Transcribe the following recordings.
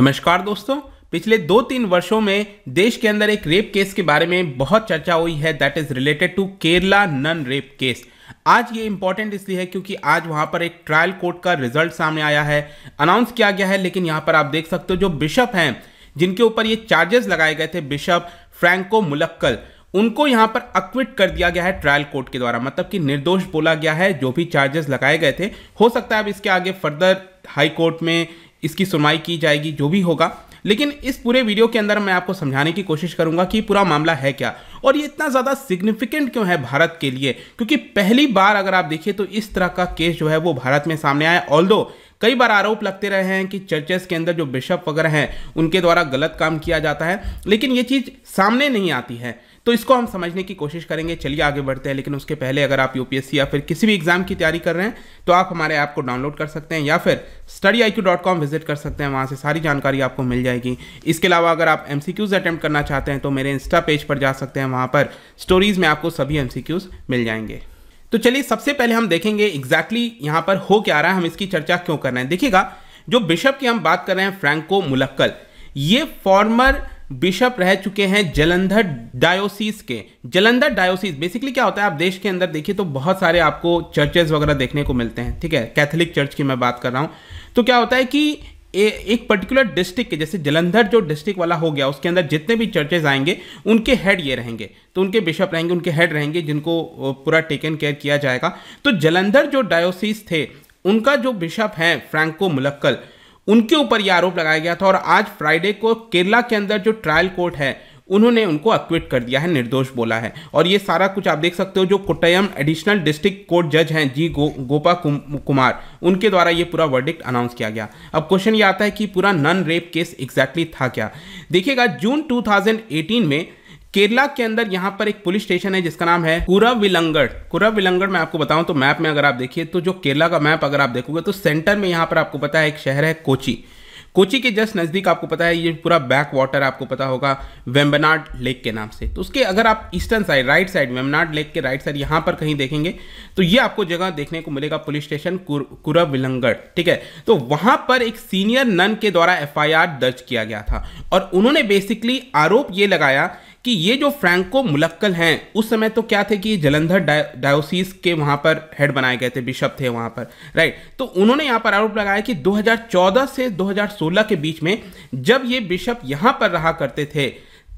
नमस्कार दोस्तों पिछले दो तीन वर्षों में देश के अंदर एक रेप केस के बारे में बहुत चर्चा हुई है that is related to Kerala nun rape case आज ये इंपॉर्टेंट इसलिए है क्योंकि आज वहां पर एक ट्रायल कोर्ट का रिजल्ट सामने आया है अनाउंस किया गया है लेकिन यहां पर आप देख सकते हो जो बिशप हैं जिनके ऊपर ये चार्जेस लगाए गए थे बिशप फ्रैंको मुलक्कल उनको यहां पर अक्विट कर दिया गया है ट्रायल कोर्ट के द्वारा मतलब कि निर्दोष बोला गया है जो भी चार्जेस लगाए गए थे हो सकता है अब इसके आगे फर्दर हाई कोर्ट में इसकी सुनवाई की जाएगी जो भी होगा लेकिन इस पूरे वीडियो के अंदर मैं आपको समझाने की कोशिश करूंगा कि पूरा मामला है क्या और ये इतना ज़्यादा सिग्निफिकेंट क्यों है भारत के लिए क्योंकि पहली बार अगर आप देखिए तो इस तरह का केस जो है वो भारत में सामने आया ऑल कई बार आरोप लगते रहे हैं कि चर्चेस के अंदर जो बिशप वगैरह हैं उनके द्वारा गलत काम किया जाता है लेकिन ये चीज़ सामने नहीं आती है तो इसको हम समझने की कोशिश करेंगे चलिए आगे बढ़ते हैं लेकिन उसके पहले अगर आप यूपीएससी या फिर किसी भी एग्जाम की तैयारी कर रहे हैं तो आप हमारे ऐप को डाउनलोड कर सकते हैं या फिर study I Q dot com visit कर सकते हैं वहाँ से सारी जानकारी आपको मिल जाएगी इसके अलावा अगर आप एम सी क्यूज़ अटैम्प्ट करना चाहते हैं तो मेरे इंस्टा पेज पर जा सकते हैं वहाँ पर स्टोरीज़ में आपको सभी एम सी क्यूज़ मिल जाएंगे तो चलिए सबसे पहले हम देखेंगे एग्जैक्टली exactly यहाँ पर हो क्या रहा है हम इसकी चर्चा क्यों कर रहे हैं देखिएगा जो बिशप की हम बात कर रहे हैं फ्रैंको मुलक्कल ये फॉर्मर बिशप रह चुके हैं जलंधर डायोसिस के जलंधर डायोसिस बेसिकली क्या होता है आप देश के अंदर देखिए तो बहुत सारे आपको चर्चेस वगैरह देखने को मिलते हैं ठीक है कैथोलिक चर्च की मैं बात कर रहा हूँ तो क्या होता है कि ए, एक पर्टिकुलर डिस्ट्रिक्ट के जैसे जलंधर जो डिस्ट्रिक्ट वाला हो गया उसके अंदर जितने भी चर्चेज आएंगे उनके हेड ये रहेंगे तो उनके बिशप रहेंगे उनके हेड रहेंगे जिनको पूरा टेकन केयर किया जाएगा तो जलंधर जो डायोसिस थे उनका जो बिशप है फ्रैंको मुलक्कल उनके ऊपर यह आरोप लगाया गया था और आज फ्राइडे को केरला के अंदर जो ट्रायल कोर्ट है उन्होंने उनको अक्विट कर दिया है निर्दोष बोला है और ये सारा कुछ आप देख सकते हो जो कोटयम एडिशनल डिस्ट्रिक्ट कोर्ट जज हैं जी गो, गोपा कुम, कुमार उनके द्वारा ये पूरा वर्डिक्ट अनाउंस किया गया अब क्वेश्चन ये आता है कि पूरा नन रेप केस एग्जैक्टली था क्या देखिएगा जून 2018 में केरला के अंदर यहाँ पर एक पुलिस स्टेशन है जिसका नाम है विलंगड़ कुरा विलंगड़ मैं आपको बताऊं तो मैप में अगर आप देखिए तो जो केरला का मैप अगर आप देखोगे तो सेंटर में यहाँ पर आपको पता है एक शहर है कोची कोची के जस्ट नज़दीक आपको पता है ये पूरा बैक वाटर आपको पता होगा वेम्बनाड लेक के नाम से तो उसके अगर आप eastern side right side Vembanad lake के राइट साइड यहाँ पर कहीं देखेंगे तो ये आपको जगह देखने को मिलेगा पुलिस स्टेशन कुरब विलंगड़ ठीक है तो वहाँ पर एक सीनियर नन के द्वारा एफ दर्ज किया गया था और उन्होंने बेसिकली आरोप ये लगाया कि ये जो फ्रैंको मुलक्कल हैं उस समय तो क्या थे कि जलंधर डायोसिस के वहाँ पर हेड बनाए गए थे बिशप थे वहाँ पर राइट तो उन्होंने यहाँ पर आरोप लगाया कि 2014 से 2016 के बीच में जब ये बिशप यहाँ पर रहा करते थे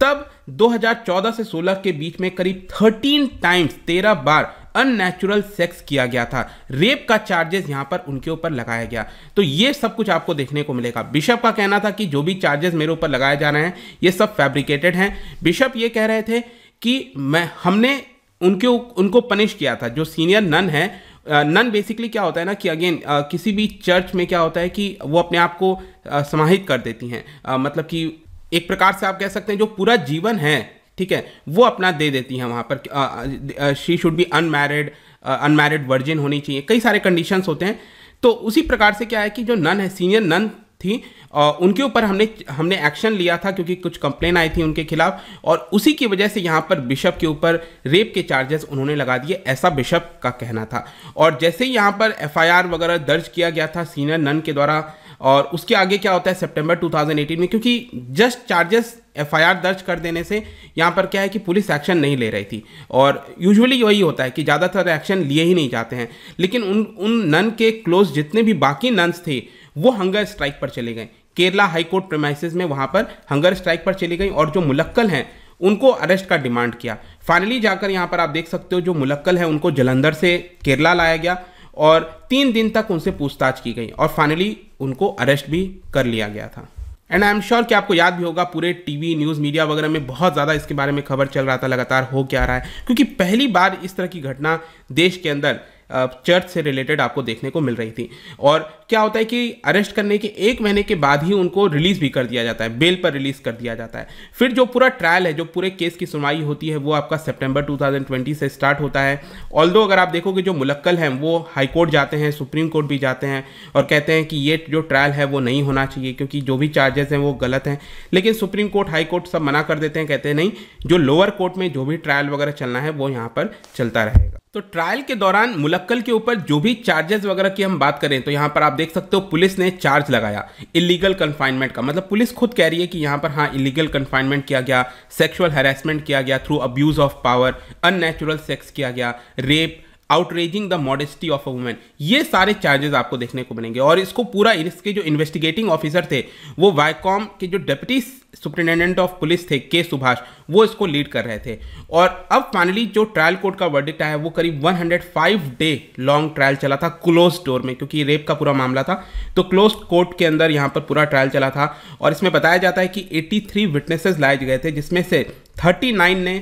तब 2014 से 16 के बीच में करीब 13 टाइम्स 13 बार अननेचुरल सेक्स किया गया था रेप का चार्जेस यहां पर उनके ऊपर लगाया गया तो ये सब कुछ आपको देखने को मिलेगा बिशप का कहना था कि जो भी चार्जेस मेरे ऊपर लगाए जा रहे हैं ये सब फैब्रिकेटेड हैं बिशप ये कह रहे थे कि मैं हमने उनके उनको पनिश किया था जो सीनियर नन है नन बेसिकली क्या होता है ना कि अगेन किसी भी चर्च में क्या होता है कि वो अपने आप को समाहित कर देती हैं मतलब कि एक प्रकार से आप कह सकते हैं जो पूरा जीवन है ठीक है वो अपना दे देती हैं वहाँ पर she should be unmarried unmarried virgin होनी चाहिए कई सारे कंडीशंस होते हैं तो उसी प्रकार से क्या है कि जो नन है सीनियर नन थी और उनके ऊपर हमने हमने एक्शन लिया था क्योंकि कुछ कंप्लेन आई थी उनके खिलाफ और उसी की वजह से यहाँ पर बिशप के ऊपर रेप के चार्जेस उन्होंने लगा दिए ऐसा बिशप का कहना था और जैसे ही यहाँ पर एफआईआर वगैरह दर्ज किया गया था सीनियर नन के द्वारा और उसके आगे क्या होता है सितंबर 2018 में क्योंकि जस्ट चार्जेस एफआईआर दर्ज कर देने से यहाँ पर क्या है कि पुलिस एक्शन नहीं ले रही थी और यूजुअली वही होता है कि ज़्यादातर एक्शन लिए ही नहीं जाते हैं लेकिन उन उन नन के क्लोज जितने भी बाकी नन्स थे वो हंगर स्ट्राइक पर चले गए केरला हाईकोर्ट प्रेमाइसिस में वहाँ पर हंगर स्ट्राइक पर चली गई और जो मुलक्कल हैं उनको अरेस्ट का डिमांड किया फाइनली जाकर यहाँ पर आप देख सकते हो जो मुलक्कल है उनको जलंधर से केरला लाया गया और तीन दिन तक उनसे पूछताछ की गई और फाइनली उनको अरेस्ट भी कर लिया गया था एंड आई एम श्योर कि आपको याद भी होगा पूरे टीवी न्यूज़ मीडिया वगैरह में बहुत ज़्यादा इसके बारे में खबर चल रहा था लगातार हो क्या रहा है क्योंकि पहली बार इस तरह की घटना देश के अंदर चर्च से रिलेटेड आपको देखने को मिल रही थी और क्या होता है कि अरेस्ट करने के एक महीने के बाद ही उनको रिलीज़ भी कर दिया जाता है बेल पर रिलीज़ कर दिया जाता है फिर जो पूरा ट्रायल है जो पूरे केस की सुनवाई होती है वो आपका सितंबर 2020 से स्टार्ट होता है ऑल अगर आप देखोगे जो मुलक्कल हैं वो हाई कोर्ट जाते हैं सुप्रीम कोर्ट भी जाते हैं और कहते हैं कि ये जो ट्रायल है वो नहीं होना चाहिए क्योंकि जो भी चार्जेस हैं वो गलत हैं लेकिन सुप्रीम कोर्ट हाई कोर्ट सब मना कर देते हैं कहते हैं नहीं जो लोअर कोर्ट में जो भी ट्रायल वगैरह चलना है वो यहाँ पर चलता रहेगा तो ट्रायल के दौरान मुलक्कल के ऊपर जो भी चार्जेस वगैरह की हम बात करें तो यहाँ पर आप देख सकते हो पुलिस ने चार्ज लगाया इलीगल कन्फाइनमेंट का मतलब पुलिस खुद कह रही है कि यहाँ पर हाँ इलीगल कन्फाइनमेंट किया गया सेक्सुअल हरेसमेंट किया गया through abuse of power unnatural sex किया गया rape outraging the modesty of a women ये सारे चार्जेस आपको देखने को मिलेंगे और इसको पूरा इसके जो इन्वेस्टिगेटिंग ऑफिसर थे वो वाईकॉम के जो डेप्यूटी सुप्रिंटेंडेंट ऑफ पुलिस थे के सुभाष वो इसको लीड कर रहे थे और अब फाइनली जो ट्रायल कोर्ट का वर्डिक्ट आया वो करीब 105 डे लॉन्ग ट्रायल चला था क्लोज डोर में क्योंकि रेप का पूरा मामला था तो क्लोज कोर्ट के अंदर यहाँ पर पूरा ट्रायल चला था और इसमें बताया जाता है कि 83 विटनेसेस लाए गए थे जिसमें से 39 ने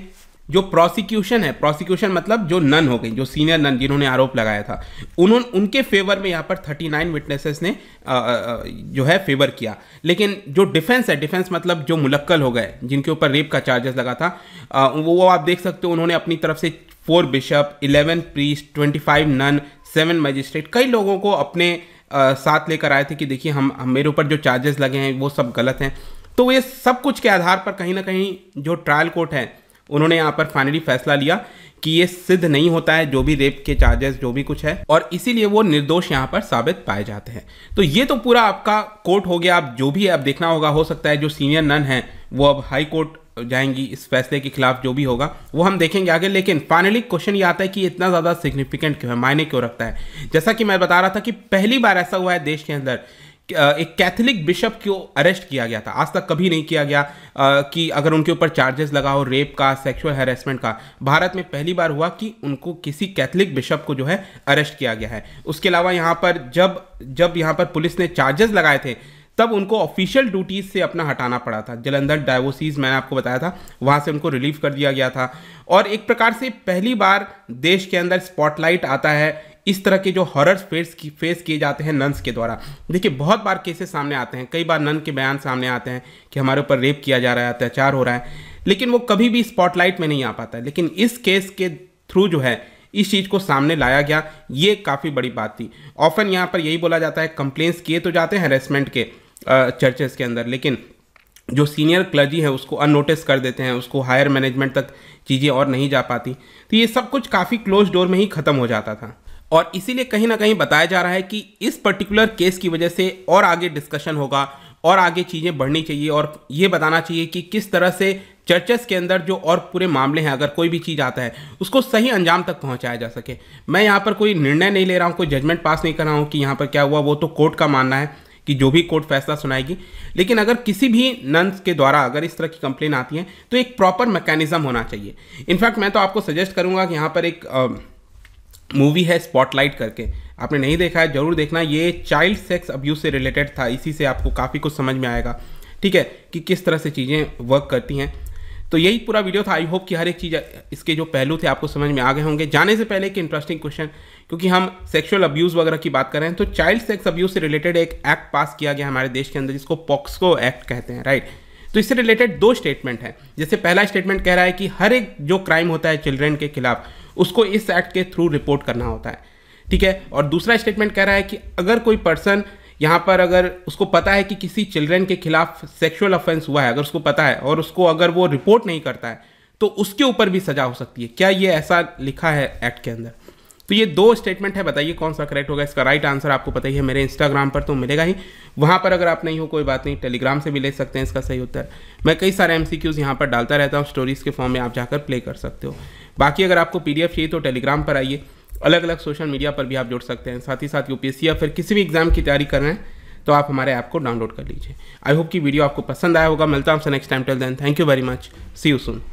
जो प्रोसिक्यूशन है प्रोसिक्यूशन मतलब जो नन हो गई जो सीनियर नन जिन्होंने आरोप लगाया था उन्होंने उनके फेवर में यहाँ पर 39 विटनेसेस ने आ, आ, जो है फेवर किया लेकिन जो डिफेंस है डिफेंस मतलब जो मुलक्कल हो गए जिनके ऊपर रेप का चार्जेस लगा था आ, वो, आप देख सकते हो उन्होंने अपनी तरफ से four bishop eleven priests twenty five nun seven magistrate कई लोगों को अपने आ, साथ लेकर आए थे कि देखिए हम, हम मेरे ऊपर जो चार्जेस लगे हैं वो सब गलत हैं तो ये सब कुछ के आधार पर कहीं ना कहीं जो ट्रायल कोर्ट है उन्होंने यहाँ पर फाइनली फैसला लिया कि ये सिद्ध नहीं होता है जो भी रेप के चार्जेस जो भी कुछ है और इसीलिए वो निर्दोष यहाँ पर साबित पाए जाते हैं तो ये तो पूरा आपका कोर्ट हो गया आप जो भी अब देखना होगा हो सकता है जो सीनियर नन है वो अब हाई कोर्ट जाएंगी इस फैसले के खिलाफ जो भी होगा वो हम देखेंगे आगे लेकिन फाइनली क्वेश्चन ये आता है कि इतना ज़्यादा सिग्निफिकेंट क्यों है मायने क्यों रखता है जैसा कि मैं बता रहा था कि पहली बार ऐसा हुआ है देश के अंदर एक कैथोलिक बिशप को अरेस्ट किया गया था आज तक कभी नहीं किया गया कि अगर उनके ऊपर चार्जेस लगा हो रेप का सेक्सुअल हेरेसमेंट का भारत में पहली बार हुआ कि उनको किसी कैथोलिक बिशप को जो है अरेस्ट किया गया है उसके अलावा यहाँ पर जब जब यहाँ पर पुलिस ने चार्जेस लगाए थे तब उनको ऑफिशियल ड्यूटीज से अपना हटाना पड़ा था जलंधर डायवोसीज मैंने आपको बताया था वहाँ से उनको रिलीव कर दिया गया था और एक प्रकार से पहली बार देश के अंदर स्पॉटलाइट आता है इस तरह के जो हॉरर्स फेस की फेस किए जाते हैं नन्स के द्वारा देखिए बहुत बार केसेस सामने आते हैं कई बार नन के बयान सामने आते हैं कि हमारे ऊपर रेप किया जा रहा है अत्याचार हो रहा है लेकिन वो कभी भी स्पॉटलाइट में नहीं आ पाता है लेकिन इस केस के थ्रू जो है इस चीज़ को सामने लाया गया ये काफ़ी बड़ी बात थी ऑफन यहाँ पर यही बोला जाता है कंप्लेन्स किए तो जाते हैं हेरेसमेंट के चर्चेस के अंदर लेकिन जो सीनियर क्लर्जी है उसको अननोटिस कर देते हैं उसको हायर मैनेजमेंट तक चीज़ें और नहीं जा पाती तो ये सब कुछ काफ़ी क्लोज डोर में ही ख़त्म हो जाता था और इसीलिए कहीं ना कहीं बताया जा रहा है कि इस पर्टिकुलर केस की वजह से और आगे डिस्कशन होगा और आगे चीज़ें बढ़नी चाहिए और ये बताना चाहिए कि किस तरह से चर्चेस के अंदर जो और पूरे मामले हैं अगर कोई भी चीज़ आता है उसको सही अंजाम तक पहुंचाया जा सके मैं यहाँ पर कोई निर्णय नहीं ले रहा हूँ कोई जजमेंट पास नहीं कर रहा हूँ कि यहाँ पर क्या हुआ वो तो कोर्ट का मानना है कि जो भी कोर्ट फैसला सुनाएगी लेकिन अगर किसी भी नंस के द्वारा अगर इस तरह की कंप्लेन आती है तो एक प्रॉपर मैकेनिज़्म होना चाहिए इनफैक्ट मैं तो आपको सजेस्ट करूँगा कि यहाँ पर एक मूवी है स्पॉटलाइट करके आपने नहीं देखा है जरूर देखना ये चाइल्ड सेक्स अब्यूज से रिलेटेड था इसी से आपको काफ़ी कुछ समझ में आएगा ठीक है कि किस तरह से चीज़ें वर्क करती हैं तो यही पूरा वीडियो था आई होप कि हर एक चीज़ इसके जो पहलू थे आपको समझ में आ गए होंगे जाने से पहले एक इंटरेस्टिंग क्वेश्चन क्योंकि हम सेक्सुअल अब्यूज़ वगैरह की बात कर रहे हैं तो चाइल्ड सेक्स अब्यूज़ से रिलेटेड एक एक्ट पास किया गया हमारे देश के अंदर जिसको पॉक्सको एक्ट कहते हैं राइट तो इससे रिलेटेड दो स्टेटमेंट हैं जैसे पहला स्टेटमेंट कह रहा है कि हर एक जो क्राइम होता है चिल्ड्रेन के खिलाफ उसको इस एक्ट के थ्रू रिपोर्ट करना होता है ठीक है और दूसरा स्टेटमेंट कह रहा है कि अगर कोई पर्सन यहाँ पर अगर उसको पता है कि किसी चिल्ड्रन के खिलाफ सेक्सुअल ऑफेंस हुआ है अगर उसको पता है और उसको अगर वो रिपोर्ट नहीं करता है तो उसके ऊपर भी सजा हो सकती है क्या ये ऐसा लिखा है एक्ट के अंदर तो ये दो स्टेटमेंट है बताइए कौन सा करेक्ट होगा इसका राइट आंसर आपको पता ही है मेरे इंस्टाग्राम पर तो मिलेगा ही वहाँ पर अगर आप नहीं हो कोई बात नहीं टेलीग्राम से भी ले सकते हैं इसका सही उत्तर मैं कई सारे एम सी क्यूज़ यहाँ पर डालता रहता हूँ स्टोरीज़ के फॉर्म में आप जाकर प्ले कर सकते हो बाकी अगर आपको पी चाहिए तो टेलीग्राम पर आइए अलग अलग सोशल मीडिया पर भी आप जुड़ सकते हैं साथ ही साथ यू या फिर किसी भी एग्ज़ाम की तैयारी कर रहे हैं तो आप हमारे ऐप को डाउनलोड कर लीजिए आई होप कि वीडियो आपको पसंद आया होगा मिलता हूँ आपसे next time till then thank you very much see you soon